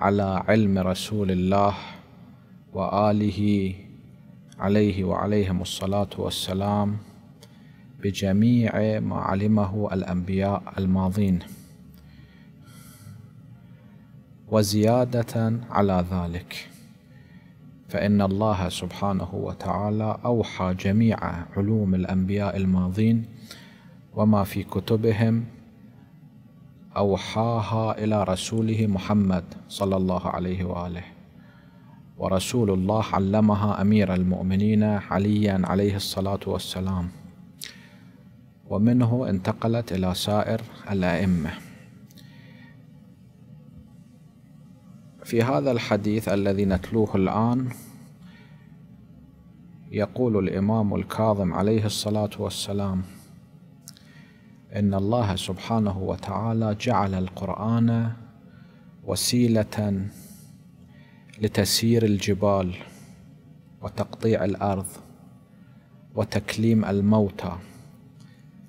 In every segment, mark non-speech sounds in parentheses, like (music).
على علم رسول الله وآله عليه وعليهم الصلاة والسلام بجميع ما علمه الأنبياء الماضين وزيادة على ذلك فإن الله سبحانه وتعالى أوحى جميع علوم الأنبياء الماضين وما في كتبهم أوحاها إلى رسوله محمد صلى الله عليه وآله ورسول الله علمها أمير المؤمنين عليا عليه الصلاة والسلام ومنه انتقلت إلى سائر الأئمة في هذا الحديث الذي نتلوه الآن يقول الإمام الكاظم عليه الصلاة والسلام ان الله سبحانه وتعالى جعل القران وسيله لتسيير الجبال وتقطيع الارض وتكليم الموتى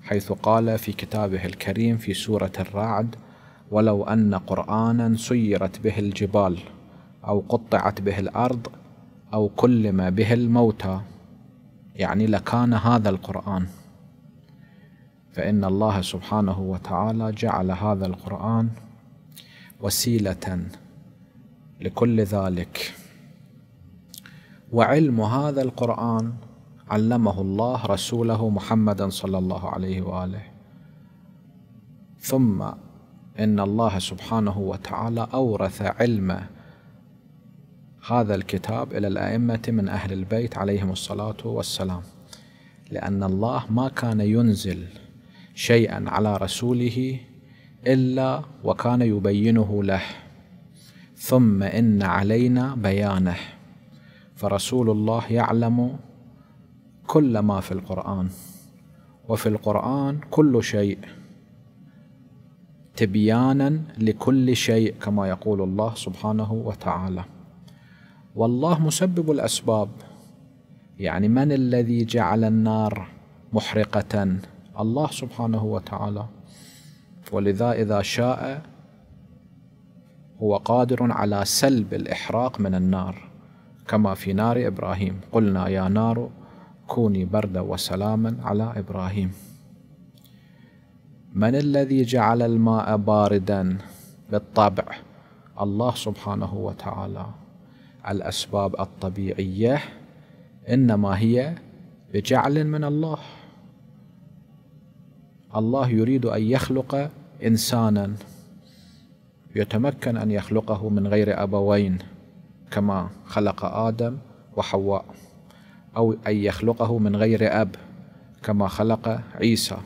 حيث قال في كتابه الكريم في سوره الرعد ولو ان قرانا سيرت به الجبال او قطعت به الارض او كلم به الموتى يعني لكان هذا القران فإن الله سبحانه وتعالى جعل هذا القرآن وسيلة لكل ذلك وعلم هذا القرآن علمه الله رسوله محمدا صلى الله عليه وآله ثم إن الله سبحانه وتعالى أورث علم هذا الكتاب إلى الأئمة من أهل البيت عليهم الصلاة والسلام لأن الله ما كان ينزل شيئا على رسوله الا وكان يبينه له ثم ان علينا بيانه فرسول الله يعلم كل ما في القران وفي القران كل شيء تبيانا لكل شيء كما يقول الله سبحانه وتعالى والله مسبب الاسباب يعني من الذي جعل النار محرقه الله سبحانه وتعالى ولذا إذا شاء هو قادر على سلب الإحراق من النار كما في نار إبراهيم قلنا يا نار كوني بردا وسلاما على إبراهيم من الذي جعل الماء باردا بالطبع الله سبحانه وتعالى الأسباب الطبيعية إنما هي بجعل من الله الله يريد أن يخلق إنسانا يتمكن أن يخلقه من غير أبوين كما خلق آدم وحواء أو أن يخلقه من غير أب كما خلق عيسى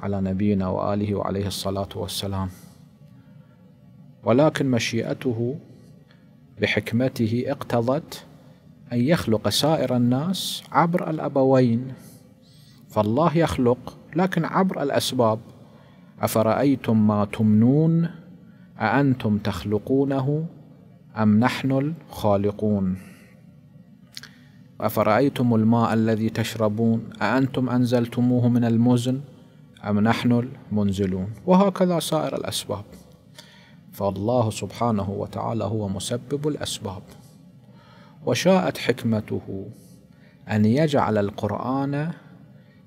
على نبينا وآله وعليه الصلاة والسلام ولكن مشيئته بحكمته اقتضت أن يخلق سائر الناس عبر الأبوين فالله يخلق لكن عبر الأسباب أفرأيتم ما تمنون أأنتم تخلقونه أم نحن الخالقون أفرأيتم الماء الذي تشربون أأنتم أنزلتموه من المزن أم نحن المنزلون وهكذا سائر الأسباب فالله سبحانه وتعالى هو مسبب الأسباب وشاءت حكمته أن يجعل القرآن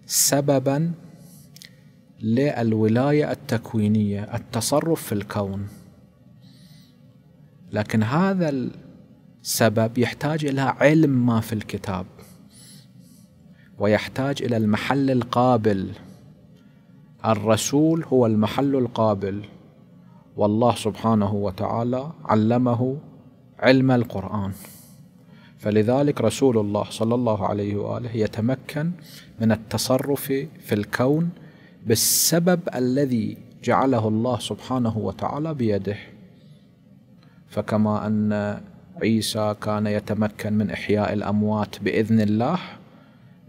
سببا للولاية التكوينية التصرف في الكون لكن هذا السبب يحتاج إلى علم ما في الكتاب ويحتاج إلى المحل القابل الرسول هو المحل القابل والله سبحانه وتعالى علمه علم القرآن فلذلك رسول الله صلى الله عليه واله يتمكن من التصرف في الكون بالسبب الذي جعله الله سبحانه وتعالى بيده فكما ان عيسى كان يتمكن من احياء الاموات باذن الله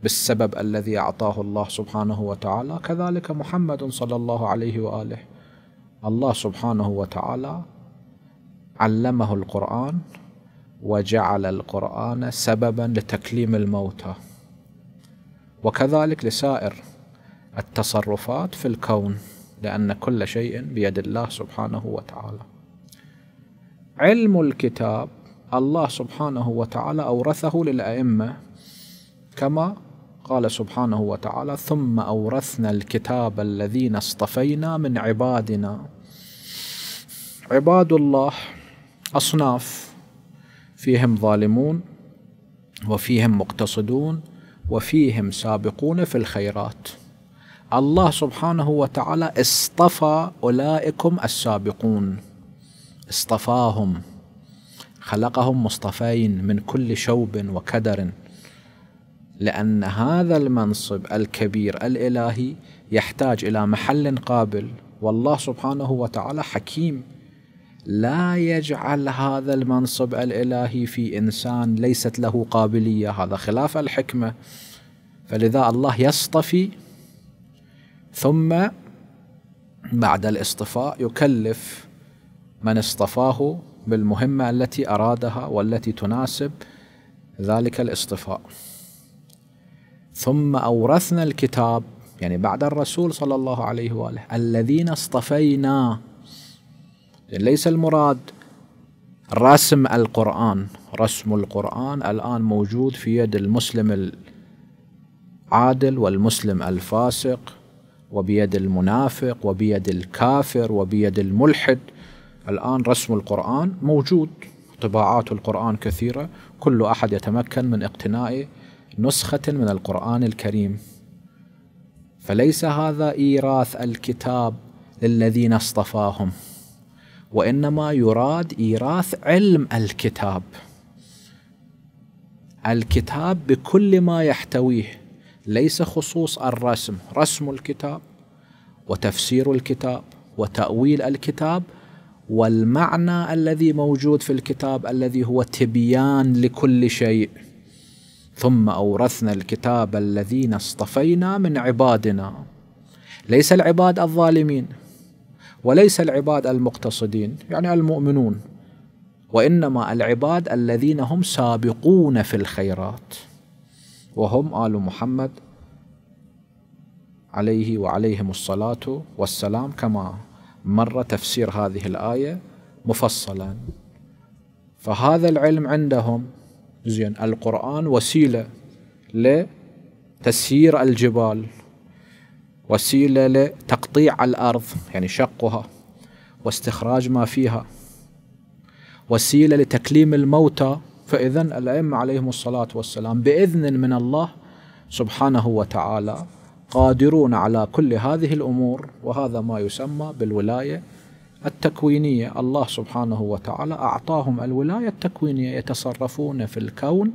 بالسبب الذي اعطاه الله سبحانه وتعالى كذلك محمد صلى الله عليه واله الله سبحانه وتعالى علمه القران وجعل القران سببا لتكليم الموتى وكذلك لسائر التصرفات في الكون لأن كل شيء بيد الله سبحانه وتعالى علم الكتاب الله سبحانه وتعالى أورثه للأئمة كما قال سبحانه وتعالى ثم أورثنا الكتاب الذين اصطفينا من عبادنا عباد الله أصناف فيهم ظالمون وفيهم مقتصدون وفيهم سابقون في الخيرات الله سبحانه وتعالى اصطفى اولئكم السابقون اصطفاهم خلقهم مصطفين من كل شوب وكدر لان هذا المنصب الكبير الالهي يحتاج الى محل قابل والله سبحانه وتعالى حكيم لا يجعل هذا المنصب الالهي في انسان ليست له قابليه هذا خلاف الحكمه فلذا الله يصطفي ثم بعد الاصطفاء يكلف من اصطفاه بالمهمة التي أرادها والتي تناسب ذلك الاصطفاء ثم أورثنا الكتاب يعني بعد الرسول صلى الله عليه وآله الذين اصطفينا ليس المراد رسم القرآن رسم القرآن الآن موجود في يد المسلم العادل والمسلم الفاسق وبيد المنافق وبيد الكافر وبيد الملحد الآن رسم القرآن موجود طباعات القرآن كثيرة كل أحد يتمكن من اقتناء نسخة من القرآن الكريم فليس هذا إيراث الكتاب للذين اصطفاهم وإنما يراد إيراث علم الكتاب الكتاب بكل ما يحتويه ليس خصوص الرسم رسم الكتاب وتفسير الكتاب وتأويل الكتاب والمعنى الذي موجود في الكتاب الذي هو تبيان لكل شيء ثم أورثنا الكتاب الذين اصطفينا من عبادنا ليس العباد الظالمين وليس العباد المقتصدين يعني المؤمنون وإنما العباد الذين هم سابقون في الخيرات وهم آل محمد عليه وعليهم الصلاة والسلام كما مر تفسير هذه الآية مفصلا فهذا العلم عندهم زين القرآن وسيلة لتسيير الجبال وسيلة لتقطيع الأرض يعني شقها واستخراج ما فيها وسيلة لتكليم الموتى فإذا الأئمة عليهم الصلاة والسلام بإذن من الله سبحانه وتعالى قادرون على كل هذه الأمور وهذا ما يسمى بالولاية التكوينية الله سبحانه وتعالى أعطاهم الولاية التكوينية يتصرفون في الكون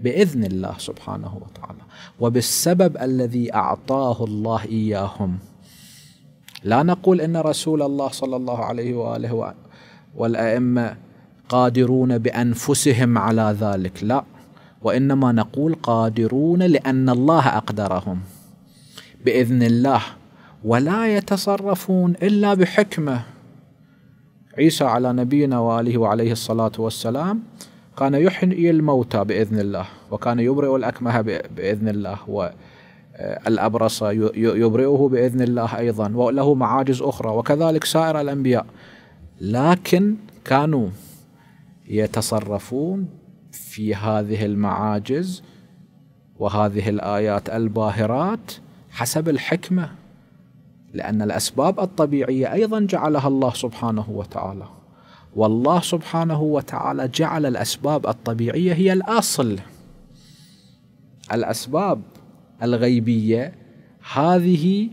بإذن الله سبحانه وتعالى وبالسبب الذي أعطاه الله إياهم لا نقول إن رسول الله صلى الله عليه وآله والأئمة قادرون بانفسهم على ذلك لا وانما نقول قادرون لان الله اقدرهم باذن الله ولا يتصرفون الا بحكمه عيسى على نبينا واله وعليه الصلاه والسلام كان يحيي الموتى باذن الله وكان يبرئ الاكمه باذن الله والابرص يبرئه باذن الله ايضا وله معاجز اخرى وكذلك سائر الانبياء لكن كانوا يتصرفون في هذه المعاجز وهذه الايات الباهرات حسب الحكمه لان الاسباب الطبيعيه ايضا جعلها الله سبحانه وتعالى والله سبحانه وتعالى جعل الاسباب الطبيعيه هي الاصل الاسباب الغيبيه هذه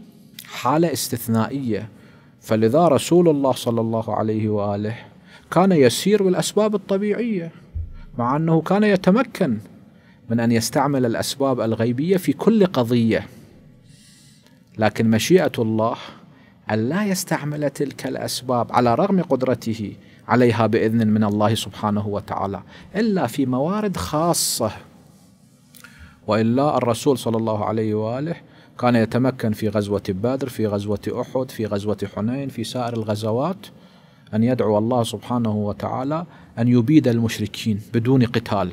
حاله استثنائيه فلذا رسول الله صلى الله عليه واله كان يسير بالأسباب الطبيعية مع أنه كان يتمكن من أن يستعمل الأسباب الغيبية في كل قضية لكن مشيئة الله أن لا يستعمل تلك الأسباب على رغم قدرته عليها بإذن من الله سبحانه وتعالى إلا في موارد خاصة وإلا الرسول صلى الله عليه وآله كان يتمكن في غزوة بدر في غزوة أحد في غزوة حنين في سائر الغزوات أن يدعو الله سبحانه وتعالى أن يبيد المشركين بدون قتال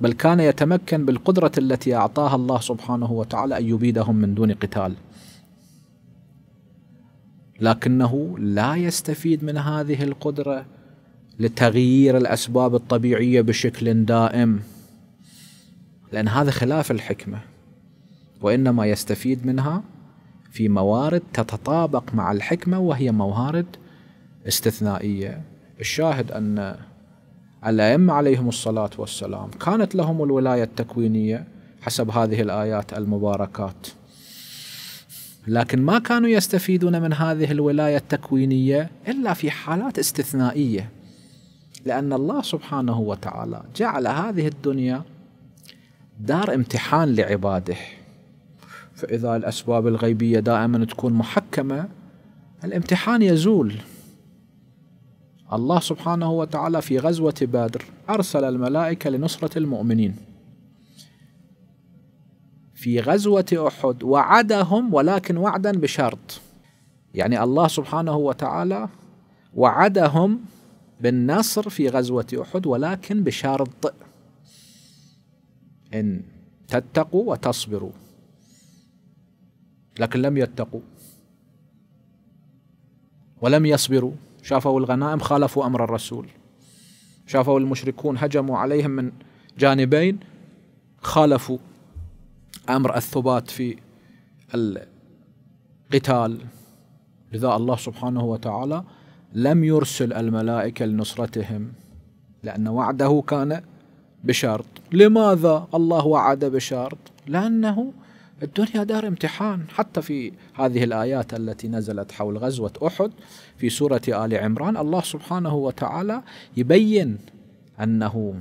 بل كان يتمكن بالقدرة التي أعطاها الله سبحانه وتعالى أن يبيدهم من دون قتال لكنه لا يستفيد من هذه القدرة لتغيير الأسباب الطبيعية بشكل دائم لأن هذا خلاف الحكمة وإنما يستفيد منها في موارد تتطابق مع الحكمة وهي موارد استثنائيه الشاهد ان الائمه عليهم الصلاه والسلام كانت لهم الولايه التكوينيه حسب هذه الايات المباركات لكن ما كانوا يستفيدون من هذه الولايه التكوينيه الا في حالات استثنائيه لان الله سبحانه وتعالى جعل هذه الدنيا دار امتحان لعباده فاذا الاسباب الغيبيه دائما تكون محكمه الامتحان يزول الله سبحانه وتعالى في غزوة بادر أرسل الملائكة لنصرة المؤمنين في غزوة أحد وعدهم ولكن وعدا بشرط يعني الله سبحانه وتعالى وعدهم بالنصر في غزوة أحد ولكن بشرط إن تتقوا وتصبروا لكن لم يتقوا ولم يصبروا شافوا الغنائم خالفوا امر الرسول شافوا المشركون هجموا عليهم من جانبين خالفوا امر الثبات في القتال لذا الله سبحانه وتعالى لم يرسل الملائكه لنصرتهم لان وعده كان بشرط لماذا الله وعد بشرط لانه الدنيا دار امتحان حتى في هذه الايات التي نزلت حول غزوه احد في سورة آل عمران الله سبحانه وتعالى يبين أنه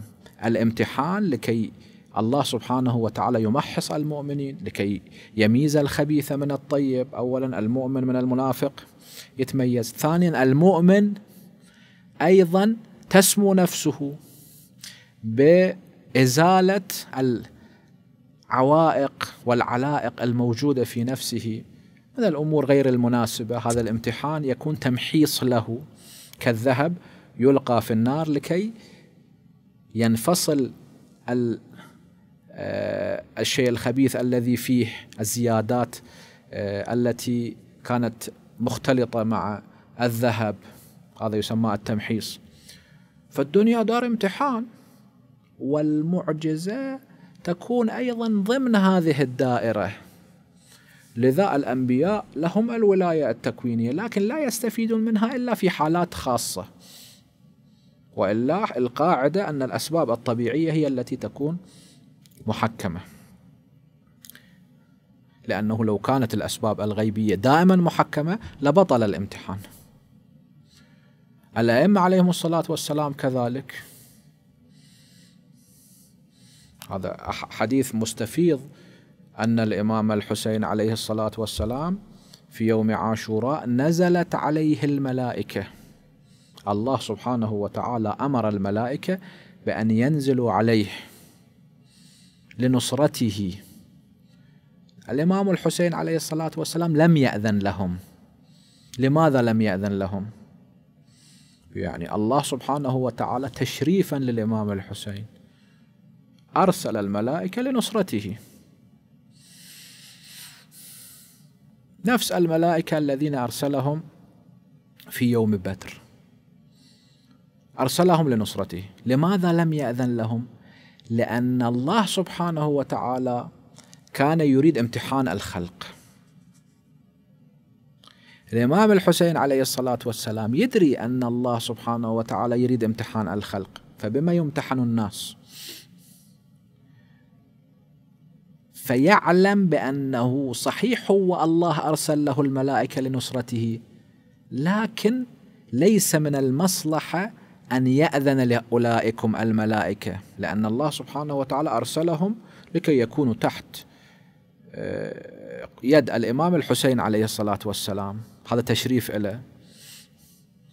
الامتحان لكي الله سبحانه وتعالى يمحص المؤمنين لكي يميز الخبيث من الطيب اولا المؤمن من المنافق يتميز ثانيا المؤمن ايضا تسمو نفسه بازاله العوائق والعلائق الموجوده في نفسه من الأمور غير المناسبة هذا الامتحان يكون تمحيص له كالذهب يلقى في النار لكي ينفصل آه، الشيء الخبيث الذي فيه الزيادات آه، التي كانت مختلطة مع الذهب هذا يسمى التمحيص فالدنيا دار امتحان والمعجزة تكون أيضا ضمن هذه الدائرة لذا الأنبياء لهم الولاية التكوينية لكن لا يستفيدون منها إلا في حالات خاصة وإلا القاعدة أن الأسباب الطبيعية هي التي تكون محكمة لأنه لو كانت الأسباب الغيبية دائما محكمة لبطل الامتحان الأئمة عليهم الصلاة والسلام كذلك هذا حديث مستفيض أن الإمام الحسين عليه الصلاة والسلام في يوم عاشوراء نزلت عليه الملائكة الله سبحانه وتعالى أمر الملائكة بأن ينزلوا عليه لنصرته الإمام الحسين عليه الصلاة والسلام لم يأذن لهم لماذا لم يأذن لهم يعني الله سبحانه وتعالى تشريفا للإمام الحسين أرسل الملائكة لنصرته نفس الملائكة الذين أرسلهم في يوم بدر أرسلهم لنصرته لماذا لم يأذن لهم؟ لأن الله سبحانه وتعالى كان يريد امتحان الخلق الإمام الحسين عليه الصلاة والسلام يدري أن الله سبحانه وتعالى يريد امتحان الخلق فبما يمتحن الناس فيعلم بانه صحيح هو الله ارسل له الملائكه لنصرته لكن ليس من المصلحه ان ياذن لاولئكم الملائكه لان الله سبحانه وتعالى ارسلهم لكي يكونوا تحت آه، يد الامام الحسين عليه الصلاه والسلام هذا تشريف له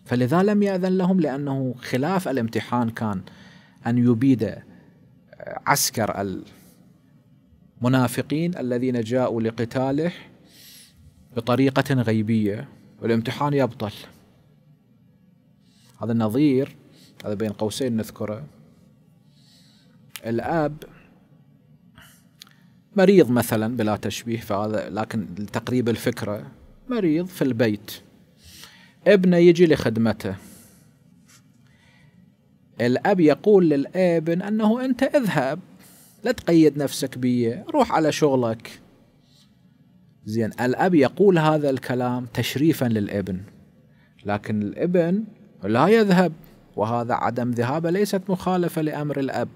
فلذا لم ياذن لهم لانه خلاف الامتحان كان ان يبيد آه، عسكر منافقين الذين جاءوا لقتاله بطريقة غيبية والامتحان يبطل هذا النظير هذا بين قوسين نذكره الأب مريض مثلا بلا تشبيه فهذا لكن لتقريب الفكرة مريض في البيت ابنه يجي لخدمته الأب يقول للابن أنه أنت اذهب لا تقيد نفسك بيه روح على شغلك زين الأب يقول هذا الكلام تشريفا للابن لكن الابن لا يذهب وهذا عدم ذهابه ليست مخالفة لأمر الأب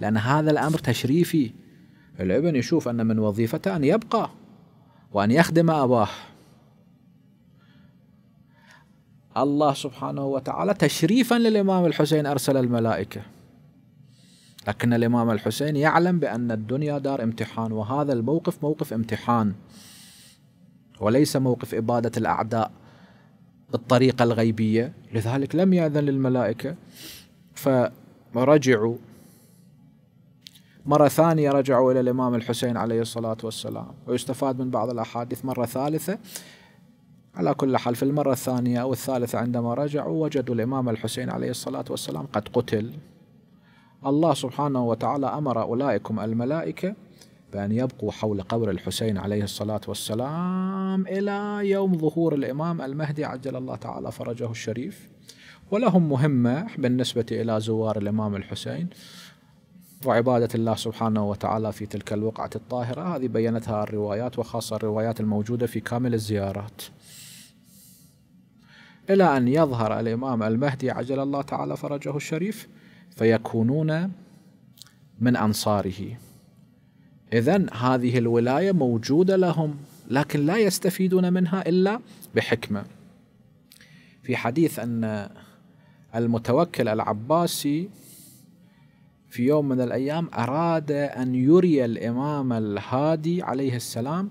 لأن هذا الأمر تشريفي الابن يشوف أن من وظيفته أن يبقى وأن يخدم أباه الله سبحانه وتعالى تشريفا للإمام الحسين أرسل الملائكة لكن الإمام الحسين يعلم بأن الدنيا دار امتحان وهذا الموقف موقف امتحان وليس موقف إبادة الأعداء بالطريقة الغيبية لذلك لم يأذن للملائكة فرجعوا مرة ثانية رجعوا إلى الإمام الحسين عليه الصلاة والسلام ويستفاد من بعض الأحاديث مرة ثالثة على كل حال في المرة الثانية أو الثالثة عندما رجعوا وجدوا الإمام الحسين عليه الصلاة والسلام قد قتل الله سبحانه وتعالى أمر أولئكم الملائكة بأن يبقوا حول قبر الحسين عليه الصلاة والسلام إلى يوم ظهور الإمام المهدي عجل الله تعالى فرجه الشريف ولهم مهمة بالنسبة إلى زوار الإمام الحسين وعبادة الله سبحانه وتعالى في تلك الوقعة الطاهرة هذه بينتها الروايات وخاصة الروايات الموجودة في كامل الزيارات إلى أن يظهر الإمام المهدي عجل الله تعالى فرجه الشريف فيكونون من انصاره اذا هذه الولايه موجوده لهم لكن لا يستفيدون منها الا بحكمه في حديث ان المتوكل العباسي في يوم من الايام اراد ان يري الامام الهادي عليه السلام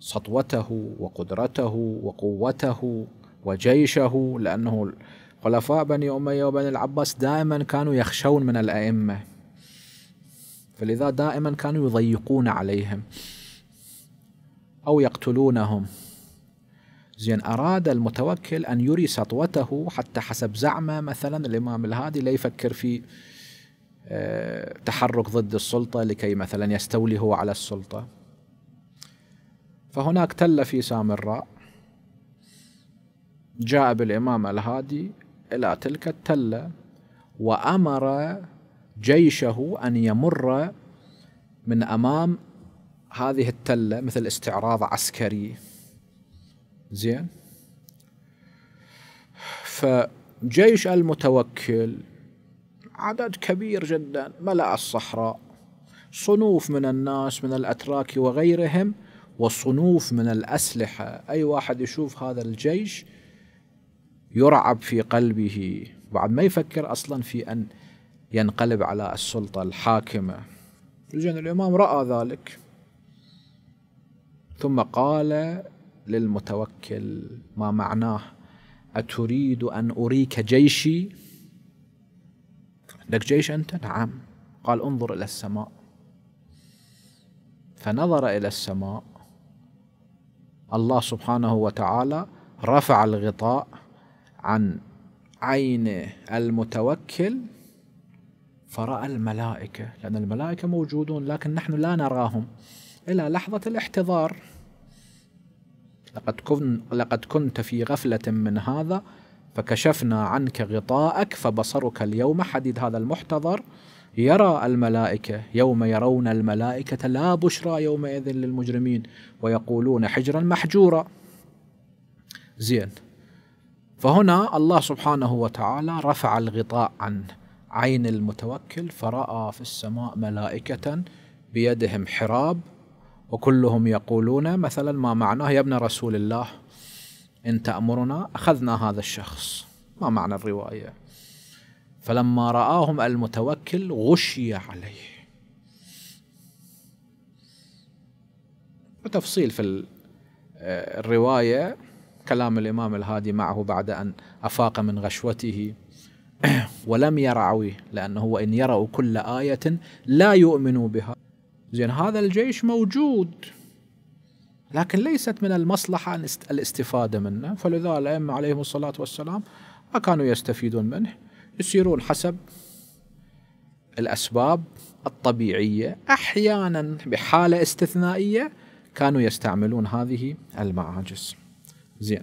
سطوته وقدرته وقوته وجيشه لانه خلفاء بني أمية وبني العباس دائما كانوا يخشون من الأئمة فلذا دائما كانوا يضيقون عليهم أو يقتلونهم زين أراد المتوكل أن يري سطوته حتى حسب زعمه مثلا الإمام الهادي لا يفكر في آه، تحرك ضد السلطة لكي مثلا يستولي هو على السلطة فهناك تل في سامراء جاء بالإمام الهادي إلى تلك التلة وأمر جيشه أن يمر من أمام هذه التلة مثل استعراض عسكري زين فجيش المتوكل عدد كبير جدا ملأ الصحراء صنوف من الناس من الأتراك وغيرهم وصنوف من الأسلحة أي واحد يشوف هذا الجيش يرعب في قلبه بعد ما يفكر أصلا في أن ينقلب على السلطة الحاكمة زين الإمام رأى ذلك ثم قال للمتوكل ما معناه أتريد أن أريك جيشي عندك جيش أنت نعم قال انظر إلى السماء فنظر إلى السماء الله سبحانه وتعالى رفع الغطاء عن عين المتوكل فرأى الملائكة لأن الملائكة موجودون لكن نحن لا نراهم إلى لحظة الاحتضار لقد, كن لقد كنت في غفلة من هذا فكشفنا عنك غطاءك فبصرك اليوم حديد هذا المحتضر يرى الملائكة يوم يرون الملائكة لا بشرى يومئذ للمجرمين ويقولون حجرا محجورا زين فهنا الله سبحانه وتعالى رفع الغطاء عن عين المتوكل فراى في السماء ملائكه بيدهم حراب وكلهم يقولون مثلا ما معناه يا ابن رسول الله ان تامرنا اخذنا هذا الشخص ما معنى الروايه فلما راهم المتوكل غشي عليه وتفصيل في آه، الروايه كلام الإمام الهادي معه بعد أن أفاق من غشوته (clears throat) ولم يرعوي لأنه وإن يروا كل آية لا يؤمنوا بها زين هذا الجيش موجود لكن ليست من المصلحة الاستفادة منه فلذا الأئمة عليهم الصلاة والسلام ما كانوا يستفيدون منه يسيرون حسب الأسباب الطبيعية أحيانا بحالة استثنائية كانوا يستعملون هذه المعاجز زين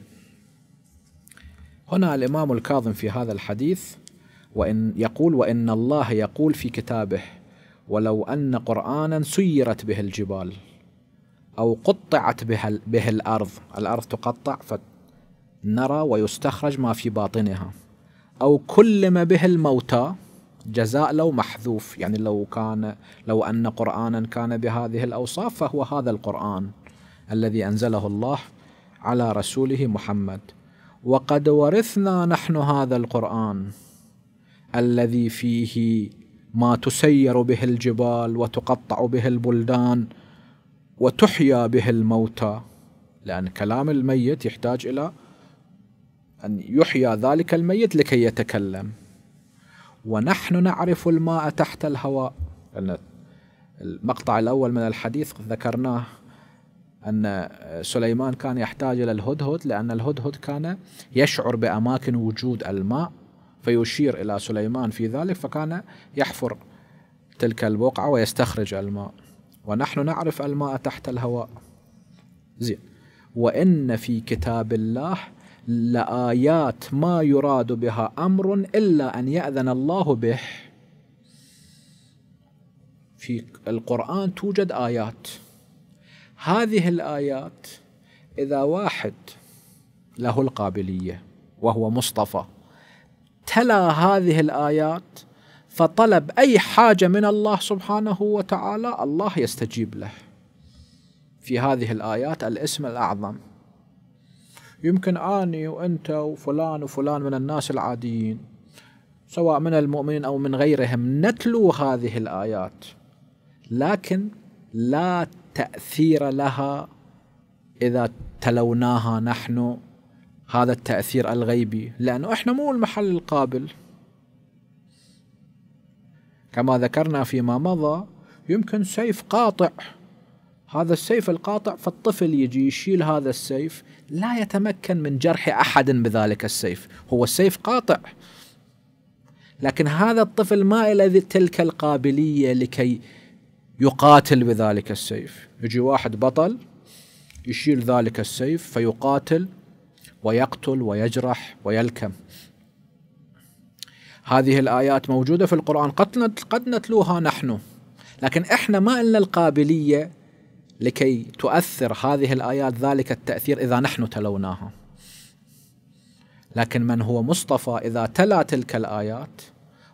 هنا الإمام الكاظم في هذا الحديث وإن يقول وإن الله يقول في كتابه ولو أن قرآنا سيرت به الجبال أو قطعت به, به الأرض الأرض تقطع فنرى ويستخرج ما في باطنها أو كلم به الموتى جزاء لو محذوف يعني لو كان لو أن قرآنا كان بهذه الأوصاف فهو هذا القرآن الذي أنزله الله على رسوله محمد وقد ورثنا نحن هذا القران الذي فيه ما تسير به الجبال وتقطع به البلدان وتحيا به الموتى لان كلام الميت يحتاج الى ان يحيا ذلك الميت لكي يتكلم ونحن نعرف الماء تحت الهواء المقطع الاول من الحديث ذكرناه أن سليمان كان يحتاج إلى الهدهد لأن الهدهد كان يشعر بأماكن وجود الماء فيشير إلى سليمان في ذلك فكان يحفر تلك البقعة ويستخرج الماء ونحن نعرف الماء تحت الهواء زين وإن في كتاب الله لآيات ما يراد بها أمر إلا أن يأذن الله به في القرآن توجد آيات هذه الايات اذا واحد له القابليه وهو مصطفى تلا هذه الايات فطلب اي حاجه من الله سبحانه وتعالى الله يستجيب له في هذه الايات الاسم الاعظم يمكن اني وانت وفلان وفلان من الناس العاديين سواء من المؤمنين او من غيرهم نتلو هذه الايات لكن لا تأثير لها إذا تلوناها نحن هذا التأثير الغيبي لأنه إحنا مو المحل القابل كما ذكرنا فيما مضى يمكن سيف قاطع هذا السيف القاطع فالطفل يجي يشيل هذا السيف لا يتمكن من جرح أحد بذلك السيف هو السيف قاطع لكن هذا الطفل ما إلى تلك القابلية لكي يقاتل بذلك السيف يجي واحد بطل يشيل ذلك السيف فيقاتل ويقتل ويجرح ويلكم هذه الآيات موجودة في القرآن قد قد نتلوها نحن لكن احنا ما إلنا القابلية لكي تؤثر هذه الآيات ذلك التأثير إذا نحن تلوناها لكن من هو مصطفى إذا تلا تلك الآيات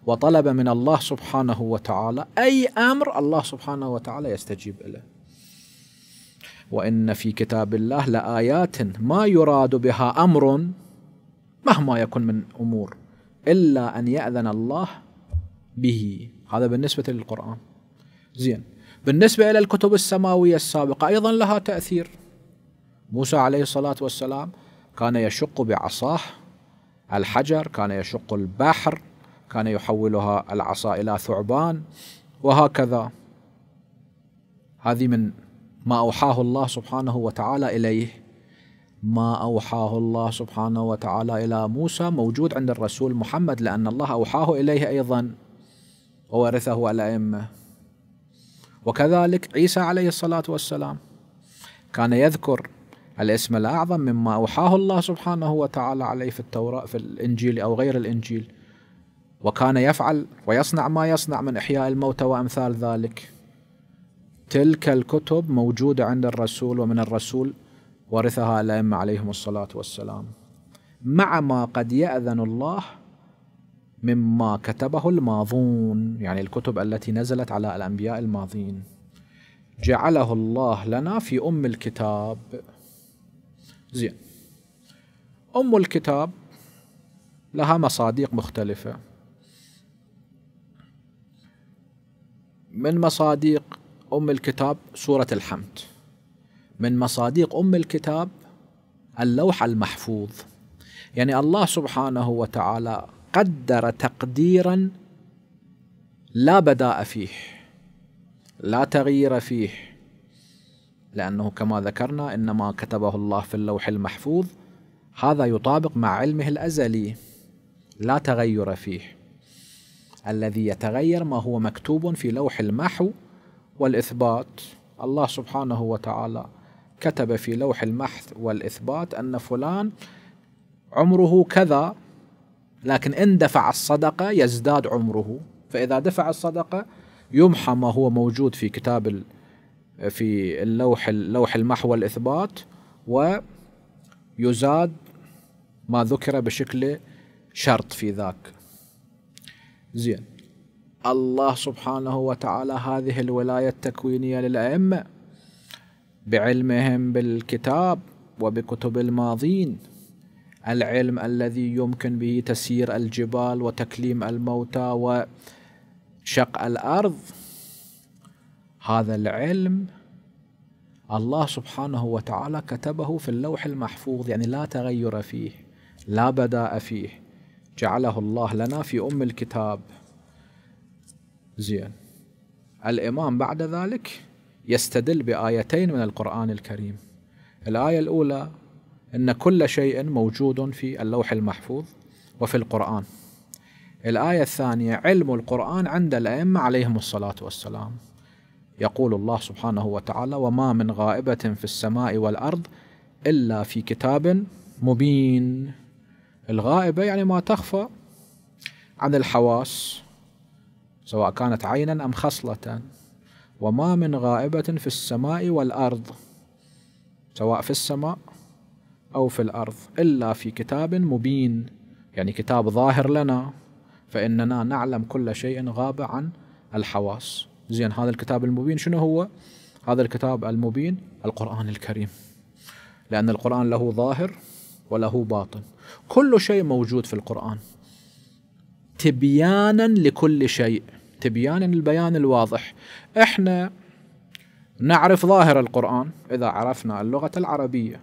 وطلب من الله سبحانه وتعالى أي أمر الله سبحانه وتعالى يستجيب له وإن في كتاب الله لآيات ما يراد بها أمر مهما يكن من أمور إلا أن يأذن الله به هذا بالنسبة للقرآن زين بالنسبة إلى الكتب السماوية السابقة أيضا لها تأثير موسى عليه الصلاة والسلام كان يشق بعصاه الحجر كان يشق البحر كان يحولها العصا إلى ثعبان وهكذا هذه من ما أوحاه الله سبحانه وتعالى إليه ما أوحاه الله سبحانه وتعالى إلى موسى موجود عند الرسول محمد لأن الله أوحاه إليه أيضا وورثه الأئمة وكذلك عيسى عليه الصلاة والسلام كان يذكر الاسم الأعظم مما أوحاه الله سبحانه وتعالى عليه في التوراة في الإنجيل أو غير الإنجيل وكان يفعل ويصنع ما يصنع من إحياء الموتى وأمثال ذلك تلك الكتب موجودة عند الرسول ومن الرسول ورثها الأئمة عليهم الصلاة والسلام مع ما قد يأذن الله مما كتبه الماضون يعني الكتب التي نزلت على الأنبياء الماضين جعله الله لنا في أم الكتاب زين أم الكتاب لها مصادق مختلفة من مصادق أم الكتاب سورة الحمد من مصادق أم الكتاب اللوح المحفوظ يعني الله سبحانه وتعالى قدر تقديرا لا بداء فيه لا تغيير فيه لأنه كما ذكرنا إنما كتبه الله في اللوح المحفوظ هذا يطابق مع علمه الأزلي لا تغير فيه الذي يتغير ما هو مكتوب في لوح المحو والإثبات الله سبحانه وتعالى كتب في لوح المحث والإثبات أن فلان عمره كذا لكن إن دفع الصدقة يزداد عمره فإذا دفع الصدقة يمحى ما هو موجود في كتاب في اللوح اللوح المحو والإثبات ويزاد ما ذكر بشكل شرط في ذاك زين الله سبحانه وتعالى هذه الولاية التكوينية للأئمة بعلمهم بالكتاب وبكتب الماضين العلم الذي يمكن به تسيير الجبال وتكليم الموتى وشق الأرض هذا العلم الله سبحانه وتعالى كتبه في اللوح المحفوظ يعني لا تغير فيه لا بداء فيه جعله الله لنا في أم الكتاب زين الإمام بعد ذلك يستدل بآيتين من القرآن الكريم الآية الأولى أن كل شيء موجود في اللوح المحفوظ وفي القرآن الآية الثانية علم القرآن عند الأئمة عليهم الصلاة والسلام يقول الله سبحانه وتعالى وما من غائبة في السماء والأرض إلا في كتاب مبين الغائبة يعني ما تخفى عن الحواس سواء كانت عينا أم خصلة وما من غائبة في السماء والأرض سواء في السماء أو في الأرض إلا في كتاب مبين يعني كتاب ظاهر لنا فإننا نعلم كل شيء غاب عن الحواس زين هذا الكتاب المبين شنو هو؟ هذا الكتاب المبين القرآن الكريم لأن القرآن له ظاهر وله باطن كل شيء موجود في القرآن تبيانا لكل شيء تبيانا البيان الواضح احنا نعرف ظاهر القرآن إذا عرفنا اللغة العربية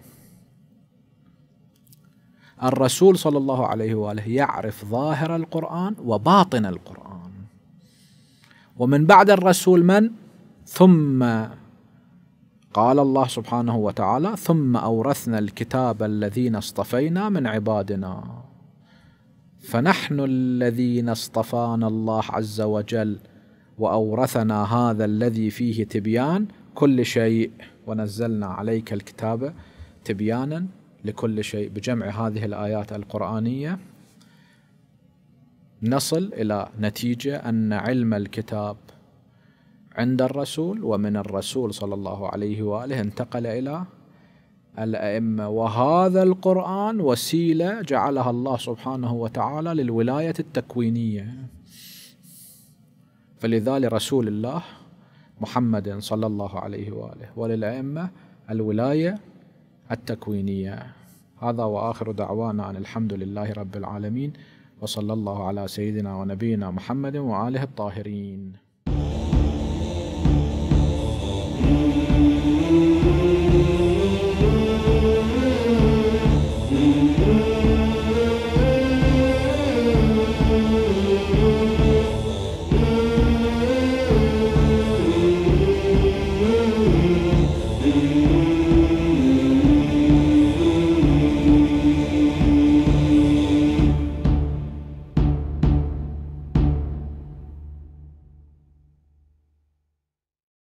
الرسول صلى الله عليه وآله يعرف ظاهر القرآن وباطن القرآن ومن بعد الرسول من ثم قال الله سبحانه وتعالى ثم أورثنا الكتاب الذين اصطفينا من عبادنا فنحن الذين اصطفانا الله عز وجل واورثنا هذا الذي فيه تبيان كل شيء ونزلنا عليك الكتاب تبيانا لكل شيء بجمع هذه الايات القرانيه نصل الى نتيجه ان علم الكتاب عند الرسول ومن الرسول صلى الله عليه واله انتقل الى الأئمة وهذا القرآن وسيلة جعلها الله سبحانه وتعالى للولاية التكوينية فلذلك رسول الله محمد صلى الله عليه وآله وللأئمة الولاية التكوينية هذا وآخر دعوانا أن الحمد لله رب العالمين وصلى الله على سيدنا ونبينا محمد وآله الطاهرين